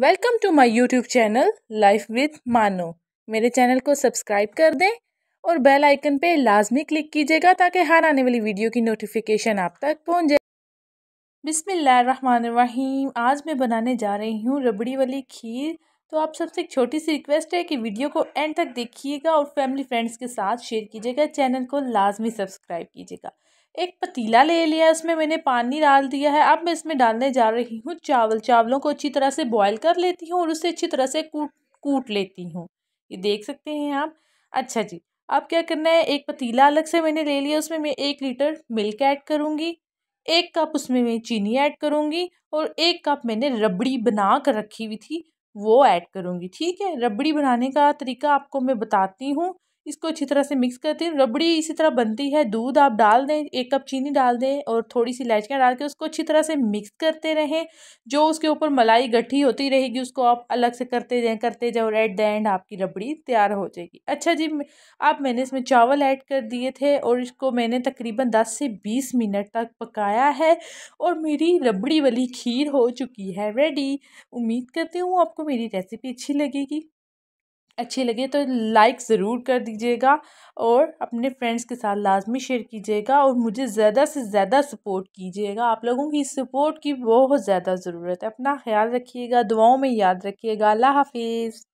welcome to my YouTube channel life with Mano मेरे channel को subscribe कर दें और बेल आइकन पे लाजमी क्लिक कीजिएगा ताकि हर आने वाली वीडियो की नोटिफिकेशन आप तक पहुंच जाए बिसमीम आज मैं बनाने जा रही हूँ रबड़ी वाली खीर तो आप सबसे एक छोटी सी रिक्वेस्ट है कि वीडियो को एंड तक देखिएगा और फैमिली फ्रेंड्स के साथ शेयर कीजिएगा चैनल को लाजमी सब्सक्राइब कीजिएगा एक पतीला ले लिया है उसमें मैंने पानी डाल दिया है अब मैं इसमें डालने जा रही हूँ चावल चावलों को अच्छी तरह से बॉयल कर लेती हूँ और उसे अच्छी तरह से कूट कूट लेती हूँ ये देख सकते हैं आप अच्छा जी अब क्या करना है एक पतीला अलग से मैंने ले लिया उसमें मैं एक लीटर मिल्क ऐड करूँगी एक कप उसमें मैं चीनी ऐड करूँगी और एक कप मैंने रबड़ी बना कर रखी हुई थी वो ऐड करूँगी ठीक है रबड़ी बनाने का तरीका आपको मैं बताती हूँ इसको अच्छी तरह से मिक्स करते हैं रबड़ी इसी तरह बनती है दूध आप डाल दें एक कप चीनी डाल दें और थोड़ी सी इलायचियाँ डाल के उसको अच्छी तरह से मिक्स करते रहें जो उसके ऊपर मलाई गट्ठी होती रहेगी उसको आप अलग से करते जाएँ करते जाओ और एट द एंड आपकी रबड़ी तैयार हो जाएगी अच्छा जी आप मैंने इसमें चावल ऐड कर दिए थे और इसको मैंने तकरीबन दस से बीस मिनट तक पकाया है और मेरी रबड़ी वाली खीर हो चुकी है रेडी उम्मीद करती हूँ आपको मेरी रेसिपी अच्छी लगेगी अच्छी लगे तो लाइक ज़रूर कर दीजिएगा और अपने फ्रेंड्स के साथ लाजमी शेयर कीजिएगा और मुझे ज़्यादा से ज़्यादा सपोर्ट कीजिएगा आप लोगों की सपोर्ट की बहुत ज़्यादा ज़रूरत है अपना ख्याल रखिएगा दुआओं में याद रखिएगा अल्लाह हाफिज़